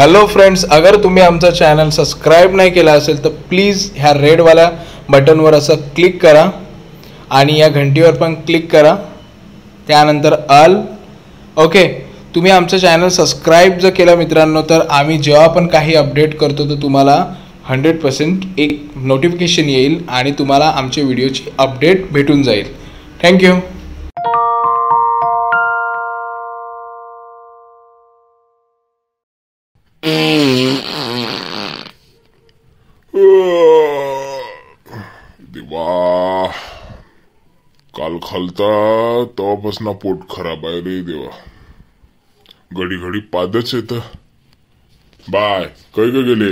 hello friends अगर तुम्ही आमचा चॅनल सबस्क्राईब नाही केला असेल तर प्लीज ह्या रेडवाल्या बटनवर असं क्लिक करा आणि या घंटीवर पण क्लिक करा त्यानंतर अल ओके तुम्ही आमचं चॅनल सबस्क्राईब जर केलं मित्रांनो तर आम्ही जेव्हा पण काही अपडेट करतो तर तुम्हाला हंड्रेड पर्सेंट एक नोटिफिकेशन येईल आणि तुम्हाला आमच्या व्हिडिओची अपडेट भेटून जाईल थँक्यू खालता तेव्हापासून पोट खराब आहे रे देवा घडी घडी पादच येत बाय काय काय गेले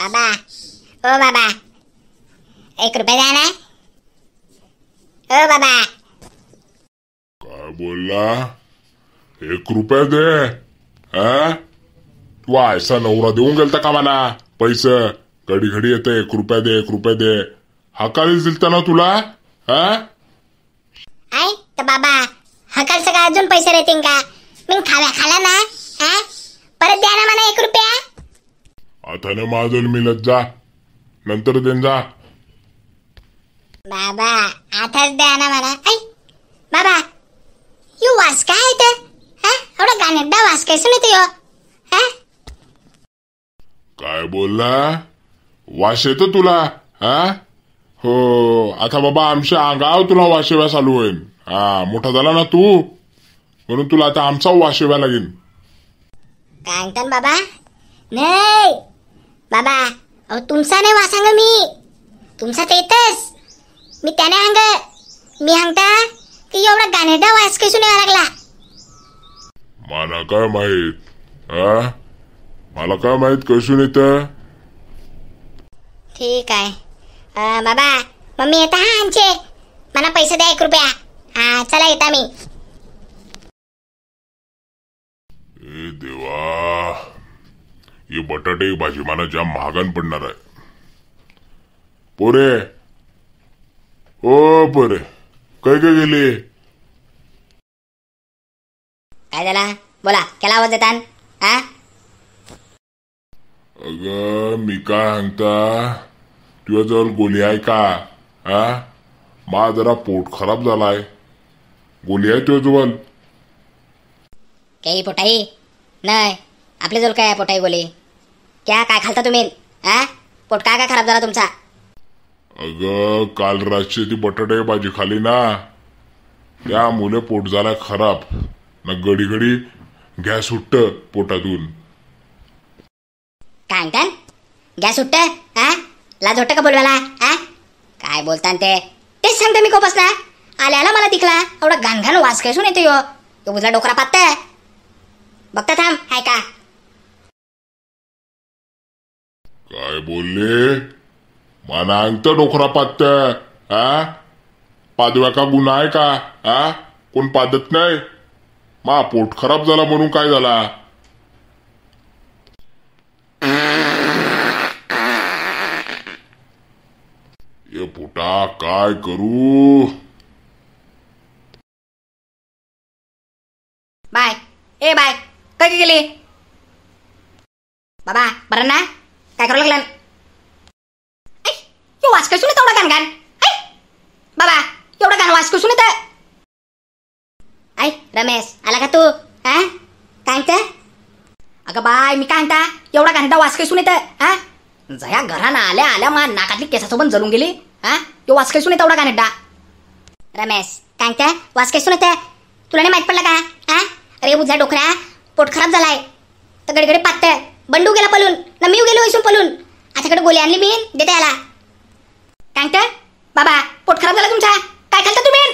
बाबा ओ बाबा एक ना ओ बाबा काय बोलला एक रुपया दे तू आयसा नवरा देऊन गेलता का मला पैसे घडी घडी येते एक रुपया दे एक रुपया दे हकाली दिलता तुला हा आय तर बाबा हकालचं का अजून पैसे राहतील का मी खाव्या खाला ना हा परत द्या ना मला एक रुपया आता ना माझं मिळत जा नंतर देन जा बाबा आताच द्या ना मला ऐ बाबा यू वास काय ते हा एवढा गाणेडा वास काय सुने यो काय बोलला वास येतो तुला हा हो आता बाबा आमच्या अंगाव तुला वाशेव्या चालू होईल हा मोठा झाला ना तू म्हणून तुला आता आमचा वाशेव्या लागेल कांतन बाबा नाही बाबा अहो तुमचा नाही वासांग मी तुमचा तर येतच मी त्याने अंग मी हांगता की एवढा गाण्याचा वास कसून यायला लागला मला काय माहित मला काय माहित कसून येतं ठीक आहे बाबा मम्मी येत हा आमचे मला पैसे द्या एक रुपया हा चला येत मी देवा ये बटाटे भाजी मला जाम महागान पडणार आहे पोरे ओ पोरे काय काय गेले काय झाला बोला केला आवाज देतान हा अग मी काय सांगता तुझ्या जवळ गोली आहे का आ मा जरा पोट खराब झालाय गोली आहे जवळ काही पोटाई नाही आपल्याजवळ काय आहे पोटाई गोली क्या काय खालता तुम्ही आ पोट काय काय खराब झाला तुमचा अगं काल रातची ती बटाटे भाजी खाली ना त्यामुळे पोट झाला खराब ना घडी घडी गॅस उठत पोटातून काय म्हणता गॅस उठत लाज झोटा का बोलवायला हा काय बोलता ते तेच सांगते मी कोपस ना आल्याला मला तिकला एवढा घाणघाण वास खेळून येतो तो उजला डोकरा पात बघता थांब हाय का काय बोलले मला अंगतं डोकरा पात्त हा पादव्या का गुन्हा आहे का हा कोण पादत नाही मा पोट खराब झाला म्हणून काय झाला आता काय करू बाय ए बाय कधी गेली बाबा बर ना काय करू लागला वाच एवढं तेवढा घाल बाबा एवढा घाण वाच येतं ऐ रमेश आला का तू हा काय अगं बाय मी काय म्हणता एवढा घाणता वाच कसून येतं हा जया घरानं आल्या आल्या मा नाकातली केसासोबत जळून गेली हा तो वास खेसून येतो एवढा रमेश काय काय वास येते तुला नाही माहित पडलं का हा अरे उजा डोकऱ्या पोट खराब झालाय तर गडगडे पात्त बंडू गेला पलून ना मी गेलो इसून पलून आताकडे गोळी आणली मी देते याला काय बाबा पोट खराब झाला तुमचा काय खालता तुम्ही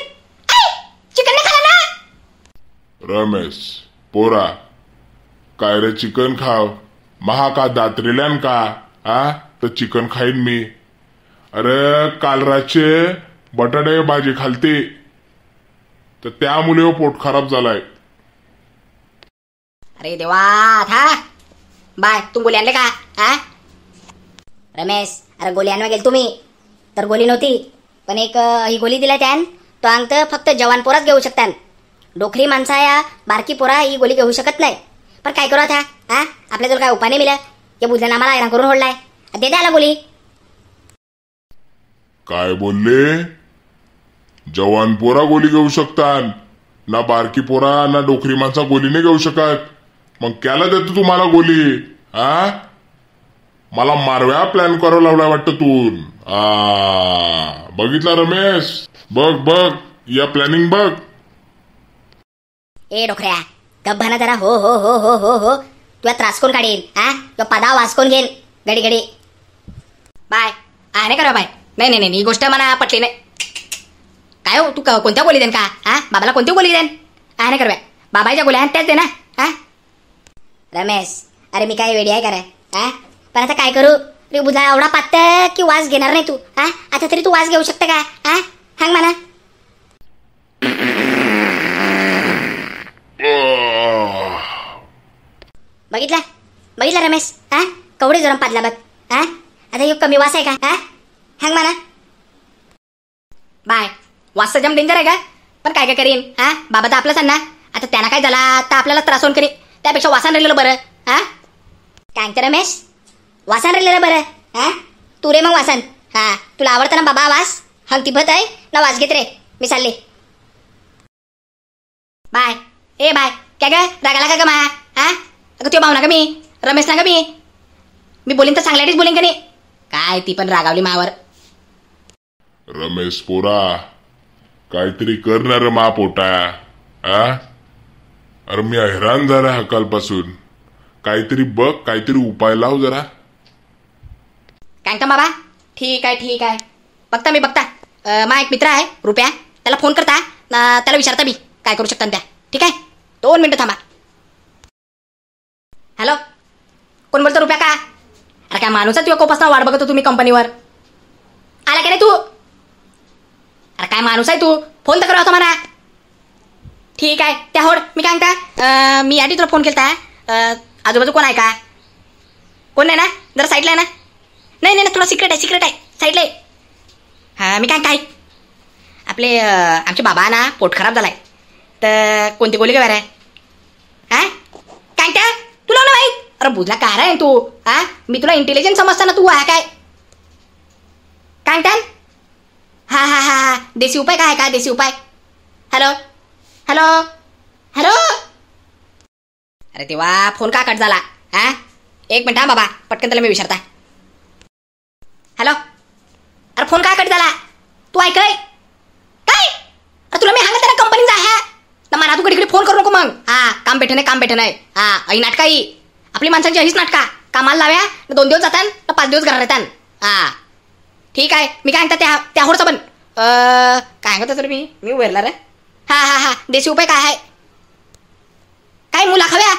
चिकन नाही खाला ना रमेश पोरा काय रे चिकन खाव महा का दात्रेल्यान का आ तर चिकन खाईन मी अरे काल रातचे बटाटे भाजी खालते तर त्यामुळे पोट खराब झालाय अरे देवा था बाय तू गोली आणले का हा रमेश अरे गोली आणवा गेल तुम्ही तर गोली नव्हती पण एक ही गोली दिला त्यान तो तर फक्त जवान पोराच घेऊ शकतात डोखरी माणसा या बारकी पोरा ही गोली घेऊ शकत नाही पण काय करू आता हा आपल्याजवळ काय उपाय नाही मिळत या बुजल्यानं आम्हाला करून होडलाय दे द्याला गोली काय बोलले जवान पोरा गोली घेऊ शकतात ना बारकी पोरा ना डोकरी माणसा नाही घेऊ शकत मग कॅला देतो तुम्हाला गोली हा मला मारव्या प्लॅन करावं लावला वाटत तू बघितला रमेश बघ बघ या प्लॅनिंग बघ ए डोकऱ्या गब्बाना जरा हो हो हो हो हो हो तुला त्रास कोण काढेल हा तुला पदा घेईल घडी घडी बाय आहे करा बाय नाही नाही नाही ही गोष्ट मला पटली नाही काय हो तू कोणत्या बोली देन का हा बाबाला कोणती बोली देन काय नाही करूया बाबाच्या गोळ्या त्याच दे ना हा रमेश अरे मी काय वेडी आहे का हा पण आता काय करू रे बुधा एवढा पात की वास घेणार नाही तू हा आता तरी तू वास घेऊ शकता का हा हांग मला बघितला बघितला रमेश हा कवडे जरम पाजला बघ हा आता यो कमी वास आहे का हा हँग म्हणा बाय वास जम डेंजर आहे का पण काय काय करीन हा बाबा तर सांग ना आता त्यांना काय झाला तर आपल्याला त्रास होऊन करीन त्यापेक्षा वासान राहिलेलं बरं हा काय रमेश वासान राहिलेलं बरं हा तू रे मग वासन हा तुला आवडतं ना बाबा वास भत आहे ना वास घेत रे मी चालले बाय ए बाय काय काय रागाला का ग मा हा अगं तो भाऊ ना का मी रमेश ना का मी मी बोलीन तर चांगल्यासाठीच बोलीन का नाही काय ती पण रागावली मावर रमेश पोरा काहीतरी करणार मापोटा आ अरे मी हैराण झाला हकालपासून काहीतरी बघ काहीतरी उपाय लाव जरा का बाबा ठीक आहे ठीक आहे बघता मी बघता मा एक मित्र आहे रुपया त्याला फोन करता त्याला विचारता मी काय करू शकता त्या ठीक आहे दोन मिनटं थांबा हॅलो कोण बोलतो रुपया का अरे काय माणूसच कोपासना वाट बघतो तुम्ही कंपनीवर आला का नाही तू अरे काय माणूस आहे तू फोन तर करा होता म्हणा ठीक आहे त्या होड मी काय म्हणता मी आधी तुला फोन केला आजूबाजू कोण आहे का कोण नाही ना जरा साईडला आहे ना नाही नाही ना थोडा सिक्रेट आहे सिक्रेट आहे साईडला आहे हां मी काय काय आपले आमचे बाबा ना पोट खराब झालाय तर कोणती गोळी काय आहे हां काय त्या तुला ना माहीत अरे बुजला काय आहे तू हा मी तुला इंटेलिजन्स समजता ना तू आहे काय काय हा हा हा देशी उपाय काय काय देशी उपाय हॅलो हॅलो हॅलो अरे तेव्हा फोन का कट झाला हा एक मिनिट हा बाबा पटकन त्याला मी विचारता हॅलो अरे फोन का कट झाला तू ऐकय काय अरे तुला मी सांगत ना कंपनीचा हा तर मला तू कधी फोन करू नको मग हा काम भेटे नाही काम भेटे नाही हा आई नाटका ही आपली माणसांची अहीच नाटका कामाला लाव्या दोन दिवस जातात पाच दिवस घरात येतात हा ठीक आहे मी काय सांगता त्या त्याहोरचं पण काय करता तर मी मी उभे रे हा हा हा देशी उपाय काय आहे काय मुला खाव्या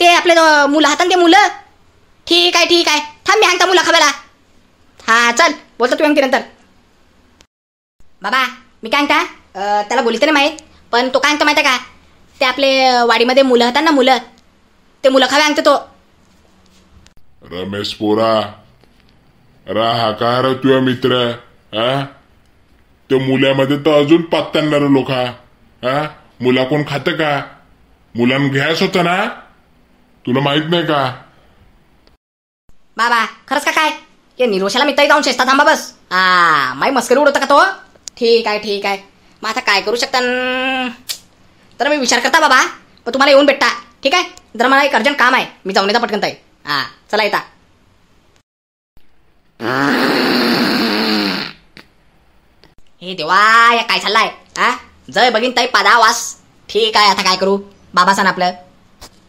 ते आपले मुलं हातात ते मुलं ठीक आहे ठीक आहे थांब मी हांगता मुला खाव्याला हा चल बोलतो तू अंगती नंतर बाबा मी काय म्हणता त्याला बोलते नाही माहीत पण तो काय म्हणता माहिती का ते आपले वाडीमध्ये मुलं होतात ना मुलं ते मुलं खावे अंगते तो रमेश पोरा राहा हा का मित्र हा ते मुलामध्ये तर अजून पात लोक हा मुला कोण खात का मुलां घ्यायच होत ना तुला माहित नाही का बाबा खरंच का काय ये निरोशाला मी तरी जाऊन शेस्ता थांबा बस आ माई मस्करी उडवता का तो ठीक आहे ठीक आहे मग आता काय करू शकता तर मी विचार करता बाबा पण तुम्हाला येऊन भेटता ठीक आहे जर मला एक अर्जंट काम आहे मी जाऊन येता पटकन ताई हा चला येता हे देवा या काय चाललाय आ जय बघीन ताई पादा वास ठीक आहे आता काय करू बाबा सान आपलं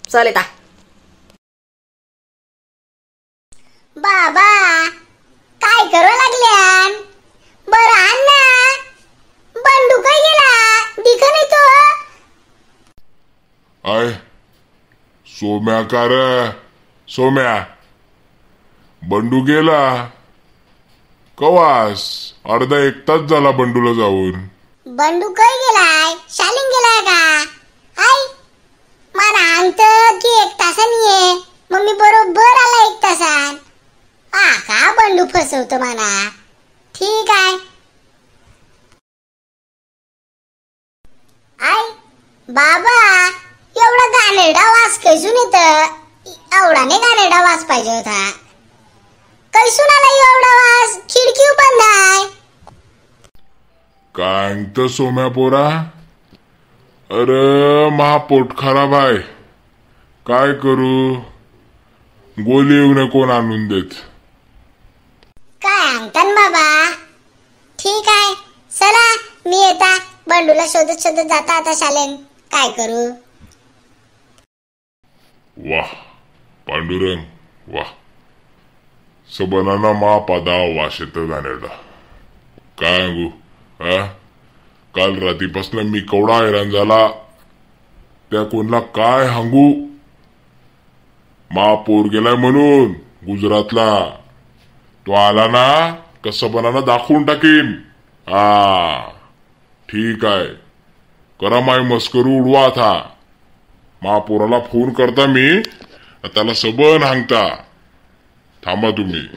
चल येता बाबा काय करू लागल्यान बर आणला बंदूक गेला दिख नाही तो आय सोम्या कार सोम्या बंडू गेला कवास अर्धा एक तास झाला बंडूला जाऊन बंडू काय गेलाय शालीन गेलाय का आई मला अंत की एक तासानी ये मग बरोबर आला एक तासात हा का बंडू फसवतो मला ठीक आहे आई बाबा एवढा गाणेडा वास कैसून येत एवढा नाही गाणेडा वास पाहिजे होता कैसून आला एवढा खिडकी काय तर सोम्या पोरा अरे महापोट खराब आहे काय करू गोली येऊन कोण आणून देत काय आणतात बाबा ठीक आहे चला मी येता बंडूला शोधत शोधत जाता आता शालेन काय करू वा पांडुरंग वा मा padao वाशेत जाण्याला काय सांगू हा काल रात्रीपासून मी कवडा हैराण झाला त्या कोणला काय सांगू मा गेलाय म्हणून गुजरातला तो आला ना कसं बनाना दाखवून टाकीन हा ठीक आहे करा माय मस्करू उडवा आता महापोराला फोन करता मी त्याला सबन हांगता थांबा तुम्ही